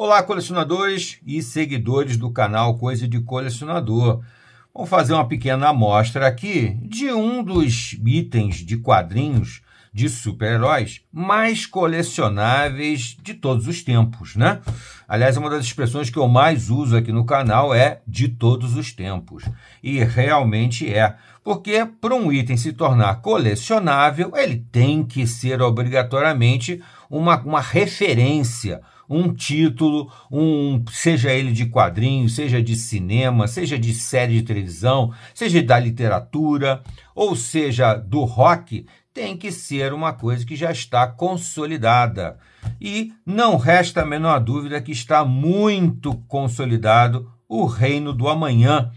Olá, colecionadores e seguidores do canal Coisa de Colecionador. Vou fazer uma pequena amostra aqui de um dos itens de quadrinhos de super-heróis mais colecionáveis de todos os tempos, né? Aliás, uma das expressões que eu mais uso aqui no canal é de todos os tempos. E realmente é, porque para um item se tornar colecionável, ele tem que ser obrigatoriamente uma, uma referência, um título, um seja ele de quadrinho, seja de cinema, seja de série de televisão, seja da literatura, ou seja do rock, tem que ser uma coisa que já está consolidada. E não resta a menor dúvida que está muito consolidado o reino do amanhã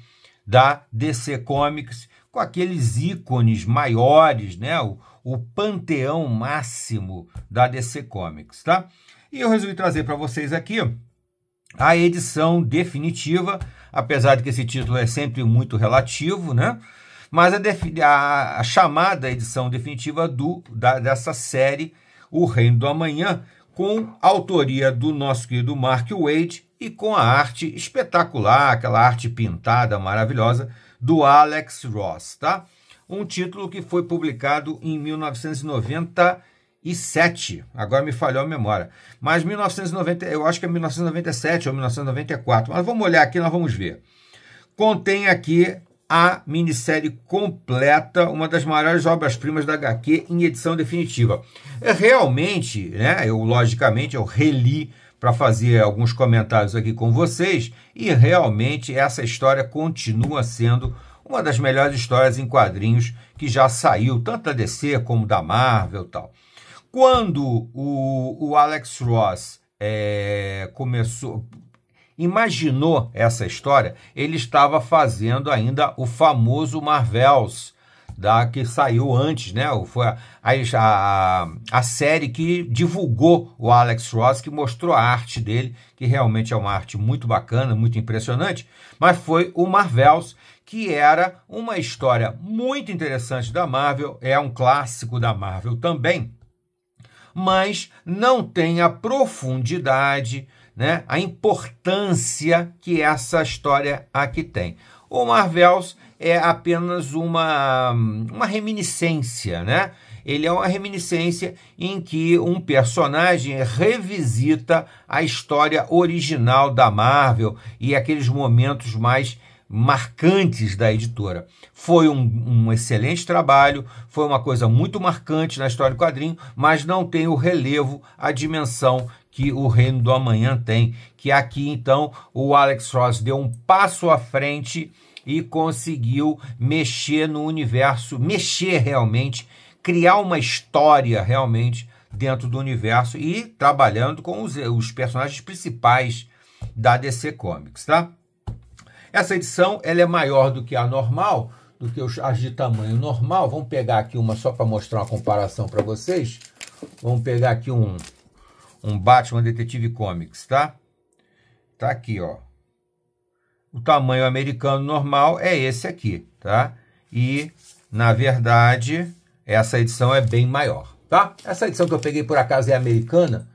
da DC Comics, com aqueles ícones maiores, né? O, o panteão máximo da DC Comics, tá? E eu resolvi trazer para vocês aqui a edição definitiva, apesar de que esse título é sempre muito relativo, né? Mas a, a, a chamada edição definitiva do, da, dessa série O Reino do Amanhã, com autoria do nosso querido Mark Wade e com a arte espetacular, aquela arte pintada maravilhosa do Alex Ross, tá? Um título que foi publicado em 1990 1997, agora me falhou a memória, mas 1990, eu acho que é 1997 ou 1994, mas vamos olhar aqui, nós vamos ver. Contém aqui a minissérie completa, uma das maiores obras-primas da HQ em edição definitiva. É realmente, né, eu logicamente eu reli para fazer alguns comentários aqui com vocês e realmente essa história continua sendo uma das melhores histórias em quadrinhos que já saiu, tanto da DC como da Marvel, tal. Quando o, o Alex Ross é, começou, imaginou essa história, ele estava fazendo ainda o famoso Marvels, da, que saiu antes, né? Foi a, a, a, série que divulgou o Alex Ross, que mostrou a arte dele, que realmente é uma arte muito bacana, muito impressionante, mas foi o Marvels, que era uma história muito interessante da Marvel, é um clássico da Marvel também mas não tem a profundidade, né, a importância que essa história aqui tem. O Marvels é apenas uma, uma reminiscência, né? Ele é uma reminiscência em que um personagem revisita a história original da Marvel e aqueles momentos mais marcantes da editora. Foi um, um, excelente trabalho, foi uma coisa muito marcante na história do quadrinho, mas não tem o relevo, a dimensão que o Reino do Amanhã tem. Que aqui então o Alex Ross deu um passo à frente e conseguiu mexer no universo, mexer realmente, criar uma história realmente dentro do universo e trabalhando com os, os personagens principais da DC Comics, tá? Essa edição ela é maior do que a normal, do que as de tamanho normal. Vamos pegar aqui uma só para mostrar uma comparação para vocês. Vamos pegar aqui um, um Batman Detetive Comics, tá? Tá aqui, ó. O tamanho americano normal é esse aqui, tá? E, na verdade, essa edição é bem maior, tá? Essa edição que eu peguei, por acaso, é americana.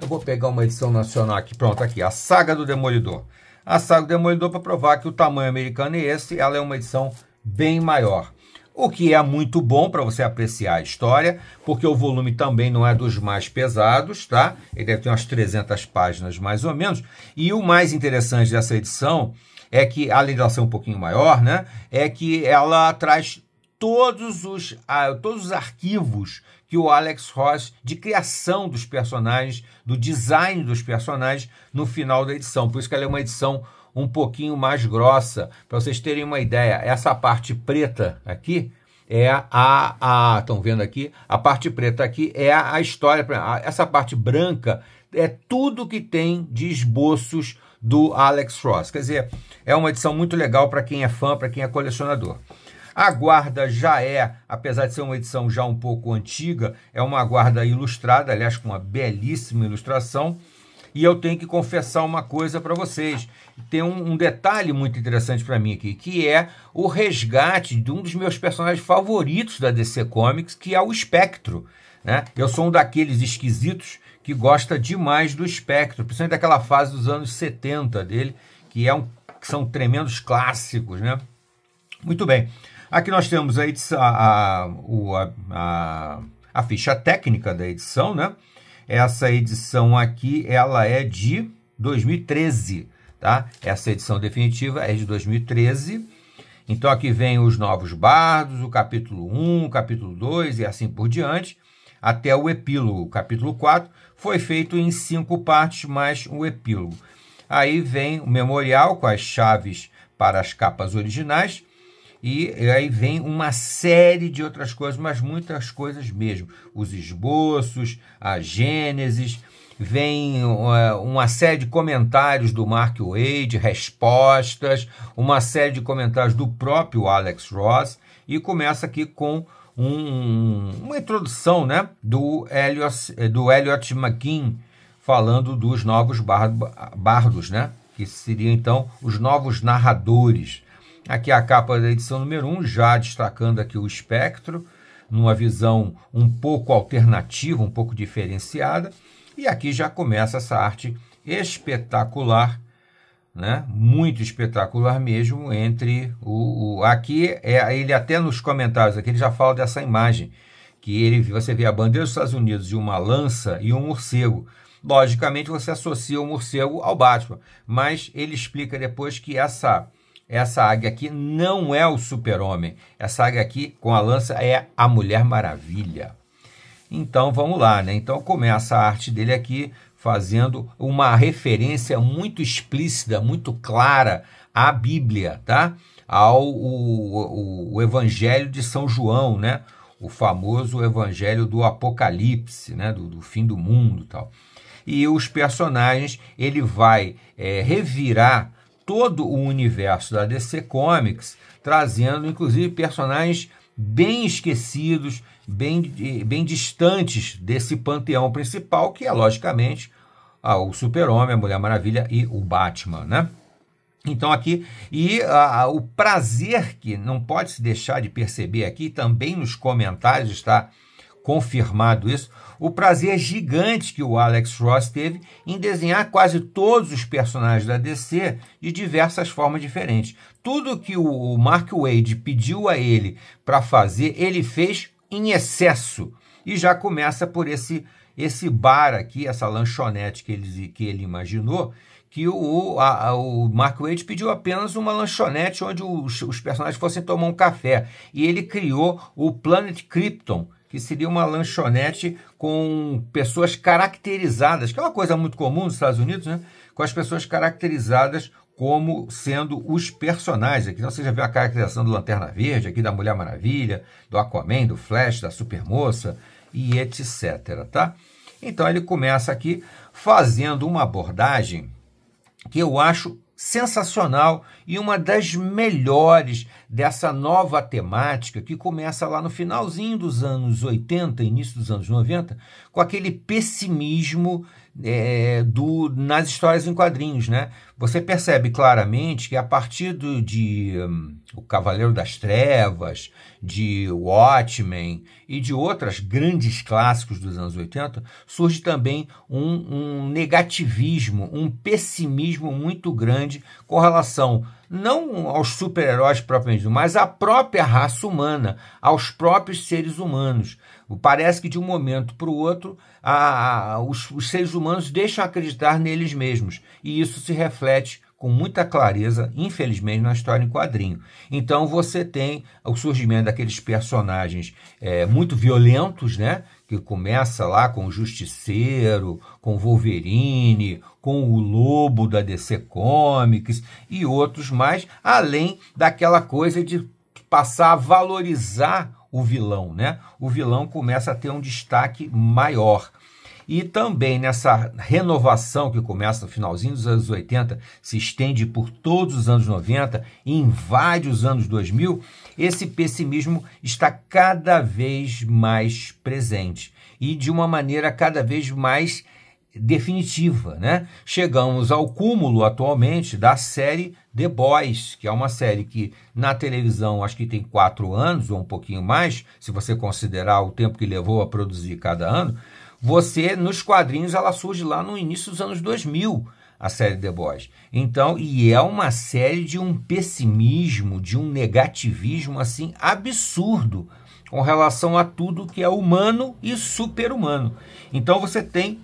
Eu vou pegar uma edição nacional aqui. Pronto, aqui. A Saga do Demolidor a saga do Demolidor para provar que o tamanho americano é esse, ela é uma edição bem maior. O que é muito bom para você apreciar a história, porque o volume também não é dos mais pesados, tá? Ele deve ter umas 300 páginas mais ou menos. E o mais interessante dessa edição é que, além ela ser um pouquinho maior, né? É que ela traz todos os, ah, todos os arquivos que o Alex Ross de criação dos personagens, do design dos personagens no final da edição. Por isso que ela é uma edição um pouquinho mais grossa. Para vocês terem uma ideia, essa parte preta aqui é a. Estão vendo aqui? A parte preta aqui é a, a história. Essa parte branca é tudo que tem de esboços do Alex Ross. Quer dizer, é uma edição muito legal para quem é fã, para quem é colecionador. A guarda já é, apesar de ser uma edição já um pouco antiga, é uma guarda ilustrada, aliás, com uma belíssima ilustração. E eu tenho que confessar uma coisa para vocês. Tem um, um, detalhe muito interessante para mim aqui, que é o resgate de um dos meus personagens favoritos da DC Comics, que é o Espectro. Né? Eu sou um daqueles esquisitos que gosta demais do Espectro, principalmente daquela fase dos anos 70 dele, que, é um, que são tremendos clássicos. Né? Muito bem. Aqui nós temos a, edição, a, a, a ficha técnica da edição, né? Essa edição aqui, ela é de 2013, tá? Essa edição definitiva é de 2013. Então aqui vem os novos bardos, o capítulo 1, o capítulo 2 e assim por diante, até o epílogo, o capítulo 4, foi feito em cinco partes mais um epílogo. Aí vem o memorial com as chaves para as capas originais e aí vem uma série de outras coisas, mas muitas coisas mesmo. Os esboços, a Gênesis, vem eh, uma série de comentários do Mark Wade, respostas, uma série de comentários do próprio Alex Ross, e começa aqui com um, uma introdução né, do, Elliot, do Elliot McKean falando dos novos bardos, né, que seriam então os novos narradores Aqui é a capa da edição número 1, um, já destacando aqui o espectro, numa visão um pouco alternativa, um pouco diferenciada. E aqui já começa essa arte espetacular, né? muito espetacular mesmo, entre o... o aqui, é, ele até nos comentários aqui, ele já fala dessa imagem, que ele, você vê a bandeira dos Estados Unidos e uma lança e um morcego. Logicamente, você associa o morcego ao Batman, mas ele explica depois que essa essa águia aqui não é o super-homem. Essa águia aqui com a lança é a Mulher Maravilha. Então vamos lá, né? Então começa a arte dele aqui fazendo uma referência muito explícita, muito clara à Bíblia, tá? Ao o, o, o Evangelho de São João, né? O famoso Evangelho do Apocalipse, né? Do, do fim do mundo, tal. E os personagens ele vai é, revirar todo o universo da DC Comics, trazendo inclusive personagens bem esquecidos, bem, eh, bem distantes desse panteão principal, que é logicamente ah, o Super-Homem, a Mulher Maravilha e o Batman, né? Então aqui, e ah, ah o prazer que não pode se deixar de perceber aqui, também nos comentários está confirmado isso, o prazer gigante que o Alex Ross teve em desenhar quase todos os personagens da DC de diversas formas diferentes. Tudo que o Mark Wade pediu a ele para fazer, ele fez em excesso. E já começa por esse esse bar aqui, essa lanchonete que ele, que ele imaginou, que o, a, o Mark Wade pediu apenas uma lanchonete onde os, os personagens fossem tomar um café. E ele criou o Planet Krypton, que seria uma lanchonete com pessoas caracterizadas, que é uma coisa muito comum nos Estados Unidos, né? com as pessoas caracterizadas como sendo os personagens. Aqui então, você já viu a caracterização do Lanterna Verde, aqui da Mulher Maravilha, do Aquaman, do Flash, da Supermoça e etc. Tá? Então ele começa aqui fazendo uma abordagem que eu acho sensacional e uma das melhores dessa nova temática que começa lá no finalzinho dos anos 80, início dos anos 90, com aquele pessimismo é, do, nas histórias em quadrinhos, né? Você percebe claramente que a partir do, de um, O Cavaleiro das Trevas, de Watchmen e de outras grandes clássicos dos anos 80, surge também um, um negativismo, um pessimismo muito grande com relação não aos super-heróis propriamente, mas à própria raça humana, aos próprios seres humanos. Parece que de um momento para o outro, a, a, os, os seres humanos deixam acreditar neles mesmos. E isso se reflete com muita clareza, infelizmente, na história em quadrinho. Então você tem o surgimento daqueles personagens é, muito violentos, né? que começa lá com o Justiceiro, com Wolverine, com o Lobo da DC Comics e outros mais, além daquela coisa de passar a valorizar o vilão, né? O vilão começa a ter um destaque maior. E também nessa renovação que começa no finalzinho dos anos 80, se estende por todos os anos 90 e invade os anos 2000, esse pessimismo está cada vez mais presente e de uma maneira cada vez mais definitiva, né? Chegamos ao cúmulo atualmente da série The Boys, que é uma série que na televisão acho que tem quatro anos ou um pouquinho mais, se você considerar o tempo que levou a produzir cada ano, você, nos quadrinhos, ela surge lá no início dos anos 2000, a série The Boys. Então, e é uma série de um pessimismo, de um negativismo assim absurdo com relação a tudo que é humano e super-humano. Então você tem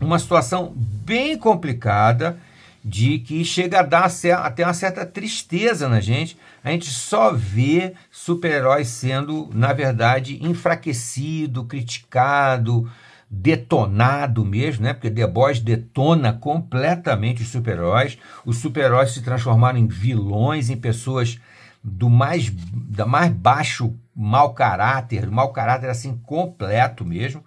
uma situação bem complicada de que chega a dar até uma certa tristeza na gente. A gente só vê super-heróis sendo, na verdade, enfraquecido, criticado, detonado mesmo, né? Porque The Boys detona completamente os super-heróis. Os super-heróis se transformaram em vilões, em pessoas do mais da mais baixo mau caráter, mau caráter assim completo mesmo.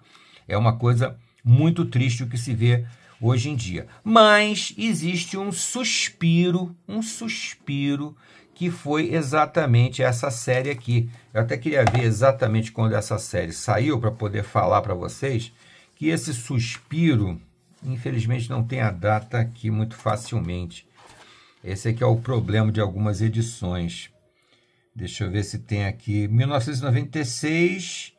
É uma coisa muito triste o que se vê hoje em dia. Mas existe um suspiro, um suspiro que foi exatamente essa série aqui. Eu até queria ver exatamente quando essa série saiu para poder falar para vocês que esse suspiro, infelizmente, não tem a data aqui muito facilmente. Esse aqui é o problema de algumas edições. Deixa eu ver se tem aqui. 1996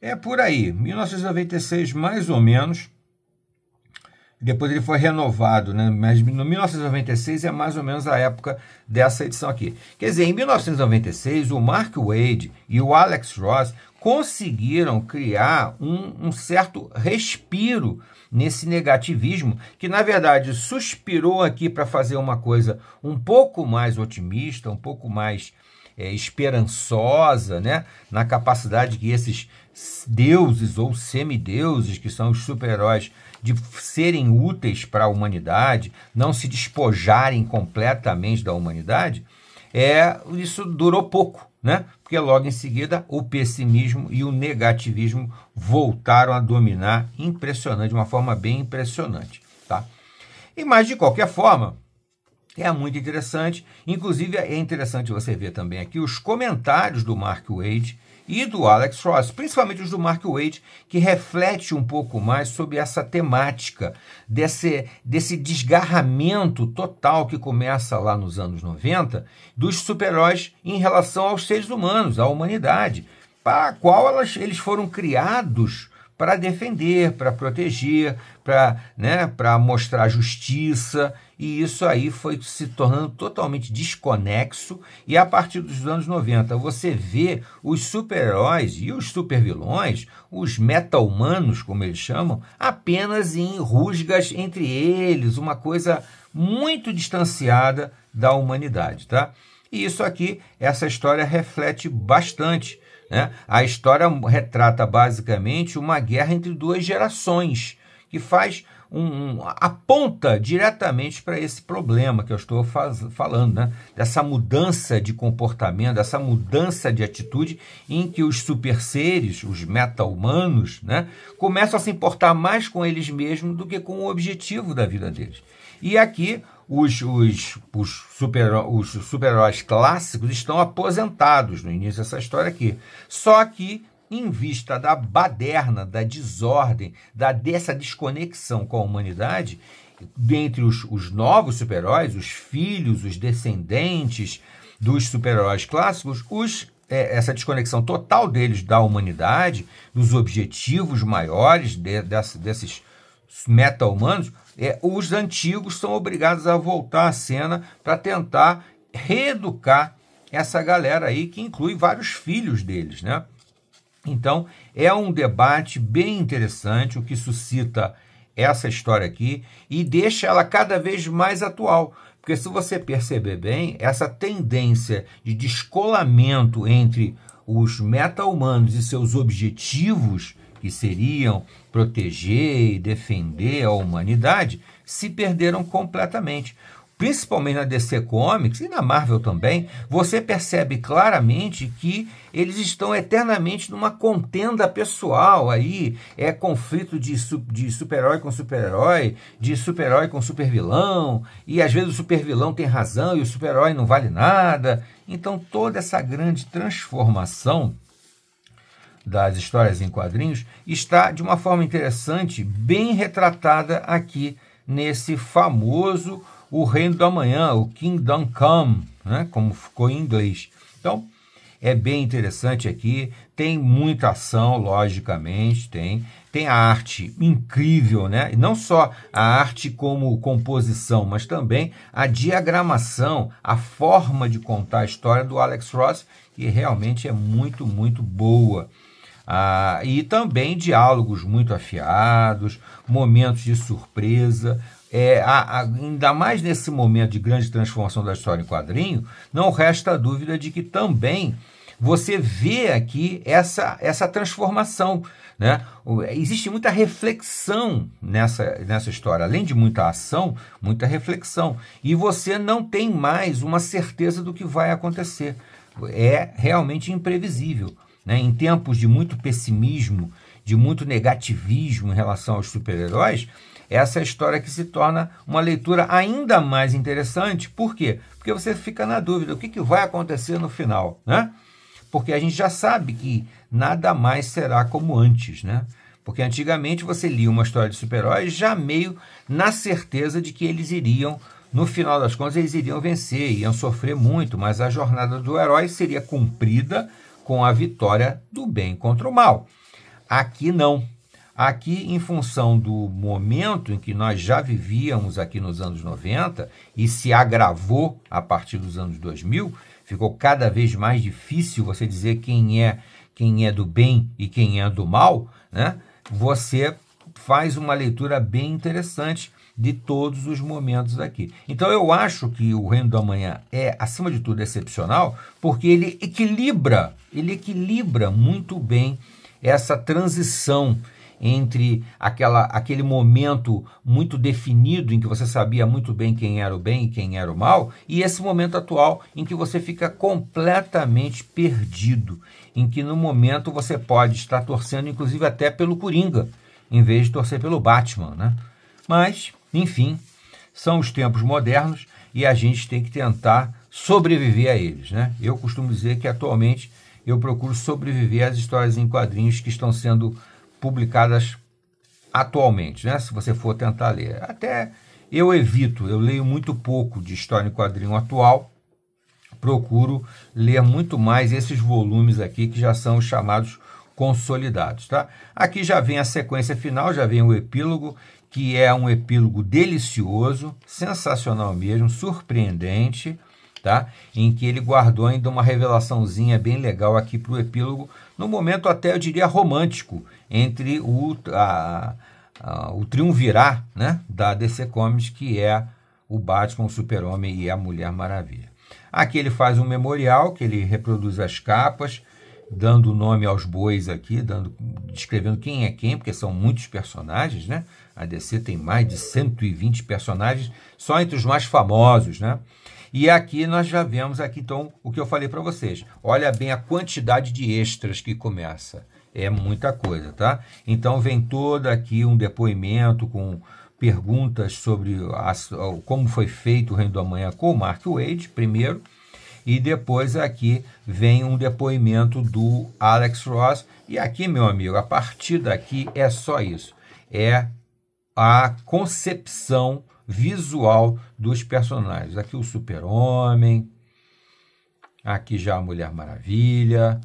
é por aí. 1996, mais ou menos. Depois ele foi renovado, né? mas no 1996 é mais ou menos a época dessa edição aqui. Quer dizer, em 1996, o Mark Wade e o Alex Ross conseguiram criar um, um, certo respiro nesse negativismo, que na verdade suspirou aqui para fazer uma coisa um pouco mais otimista, um pouco mais é, esperançosa, né? na capacidade que esses deuses ou semideuses, que são os super-heróis, de serem úteis para a humanidade, não se despojarem completamente da humanidade, é isso durou pouco, né? porque logo em seguida o pessimismo e o negativismo voltaram a dominar impressionante, de uma forma bem impressionante, tá? E mais de qualquer forma, é muito interessante, inclusive é interessante você ver também aqui os comentários do Mark Wade e do Alex Ross, principalmente os do Mark Waid, que reflete um pouco mais sobre essa temática, desse, desse desgarramento total que começa lá nos anos 90 dos super-heróis em relação aos seres humanos, à humanidade, para a qual elas, eles foram criados para defender, para proteger, para né, mostrar justiça. E isso aí foi se tornando totalmente desconexo. E a partir dos anos 90, você vê os super-heróis e os super-vilões, os meta-humanos, como eles chamam, apenas em rusgas entre eles, uma coisa muito distanciada da humanidade. Tá? E isso aqui, essa história reflete bastante né? A história retrata basicamente uma guerra entre duas gerações que faz um, um, aponta diretamente para esse problema que eu estou faz, falando, né? dessa mudança de comportamento, dessa mudança de atitude em que os super seres, os meta-humanos, né? começam a se importar mais com eles mesmos do que com o objetivo da vida deles. E aqui os, os, os super-heróis super clássicos estão aposentados no início dessa história aqui. Só que em vista da baderna, da desordem, da dessa desconexão com a humanidade, dentre os, os novos super-heróis, os filhos, os descendentes dos super-heróis clássicos, os é, essa desconexão total deles da humanidade, dos objetivos maiores de, desses meta-humanos, é, os antigos são obrigados a voltar à cena para tentar reeducar essa galera aí, que inclui vários filhos deles, né? Então, é um debate bem interessante o que suscita essa história aqui e deixa ela cada vez mais atual. Porque se você perceber bem, essa tendência de descolamento entre os meta-humanos e seus objetivos, que seriam proteger e defender a humanidade, se perderam completamente principalmente na DC Comics e na Marvel também, você percebe claramente que eles estão eternamente numa contenda pessoal aí, é conflito de, de super-herói com super-herói, de super-herói com super-vilão, e às vezes o super-vilão tem razão e o super-herói não vale nada. Então toda essa grande transformação das histórias em quadrinhos está de uma forma interessante, bem retratada aqui nesse famoso o reino do amanhã, o Kingdom Come, né? como ficou em inglês. Então, é bem interessante aqui, tem muita ação, logicamente, tem. Tem a arte incrível, né? E não só a arte como composição, mas também a diagramação, a forma de contar a história do Alex Ross, que realmente é muito, muito boa. Ah, e também diálogos muito afiados, momentos de surpresa, é, a, a, ainda mais nesse momento de grande transformação da história em quadrinho, não resta dúvida de que também você vê aqui essa, essa transformação. Né? Existe muita reflexão nessa, nessa história, além de muita ação, muita reflexão. E você não tem mais uma certeza do que vai acontecer. É realmente imprevisível. Né? Em tempos de muito pessimismo, de muito negativismo em relação aos super-heróis, essa é a história que se torna uma leitura ainda mais interessante. Por quê? Porque você fica na dúvida: o que, que vai acontecer no final? Né? Porque a gente já sabe que nada mais será como antes. Né? Porque antigamente você lia uma história de super-heróis já meio na certeza de que eles iriam, no final das contas, eles iriam vencer, iam sofrer muito, mas a jornada do herói seria cumprida com a vitória do bem contra o mal. Aqui não. Aqui, em função do momento em que nós já vivíamos aqui nos anos 90 e se agravou a partir dos anos 2000, ficou cada vez mais difícil você dizer quem é quem é do bem e quem é do mal, né? Você faz uma leitura bem interessante de todos os momentos aqui. Então eu acho que o Reino do Amanhã é acima de tudo excepcional, porque ele equilibra, ele equilibra muito bem essa transição entre aquela, aquele momento muito definido em que você sabia muito bem quem era o bem e quem era o mal, e esse momento atual em que você fica completamente perdido, em que no momento você pode estar torcendo inclusive até pelo Coringa, em vez de torcer pelo Batman, né? Mas, enfim, são os tempos modernos e a gente tem que tentar sobreviver a eles, né? Eu costumo dizer que atualmente eu procuro sobreviver às histórias em quadrinhos que estão sendo publicadas atualmente, né? Se você for tentar ler. Até eu evito, eu leio muito pouco de história em quadrinho atual. Procuro ler muito mais esses volumes aqui que já são chamados consolidados, tá? Aqui já vem a sequência final, já vem o epílogo, que é um epílogo delicioso, sensacional mesmo, surpreendente tá? Em que ele guardou ainda uma revelaçãozinha bem legal aqui para o epílogo, no momento até eu diria romântico entre o a, a, o triunvirar né, da DC Comics que é o Batman, o Super-Homem e a Mulher Maravilha. Aqui ele faz um memorial que ele reproduz as capas, dando nome aos bois aqui, dando, descrevendo quem é quem, porque são muitos personagens, né? A DC tem mais de 120 personagens, só entre os mais famosos, né? E aqui nós já vemos aqui então o que eu falei para vocês. Olha bem a quantidade de extras que começa. É muita coisa, tá? Então vem todo aqui um depoimento com perguntas sobre a, como foi feito o Reino do Amanhã com o Mark Wade, primeiro, e depois aqui vem um depoimento do Alex Ross. E aqui, meu amigo, a partir daqui é só isso. É a concepção visual dos personagens. Aqui o Super-Homem, aqui já a Mulher Maravilha,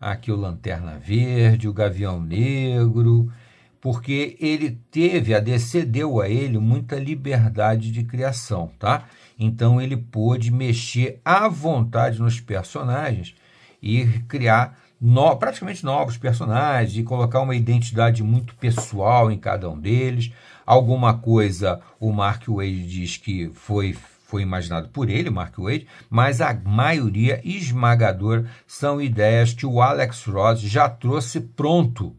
aqui o Lanterna Verde, o Gavião Negro, porque ele teve, a DC deu a ele muita liberdade de criação, tá? Então ele pôde mexer à vontade nos personagens e criar no, praticamente novos personagens e colocar uma identidade muito pessoal em cada um deles. Alguma coisa o Mark Wade diz que foi foi imaginado por ele, Mark Wade, mas a maioria esmagadora são ideias que o Alex Ross já trouxe pronto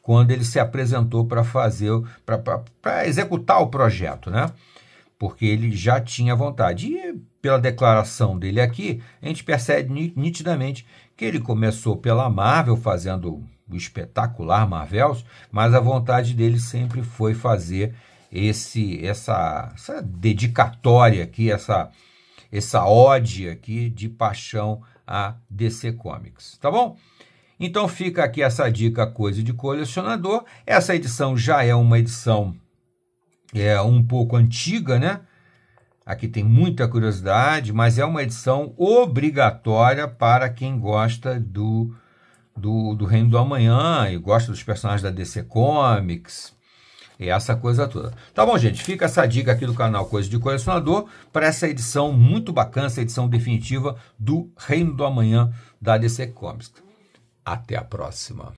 quando ele se apresentou para fazer, para executar o projeto, né? porque ele já tinha vontade. E pela declaração dele aqui, a gente percebe nitidamente que ele começou pela Marvel, fazendo o espetacular Marvels, mas a vontade dele sempre foi fazer esse essa, essa dedicatória aqui, essa essa ode aqui de paixão a DC Comics, tá bom? Então fica aqui essa dica coisa de colecionador. Essa edição já é uma edição é um pouco antiga, né? Aqui tem muita curiosidade, mas é uma edição obrigatória para quem gosta do, do, do Reino do Amanhã e gosta dos personagens da DC Comics e essa coisa toda. Tá bom, gente? Fica essa dica aqui do canal Coisa de Colecionador para essa edição muito bacana, essa edição definitiva do Reino do Amanhã da DC Comics. Até a próxima!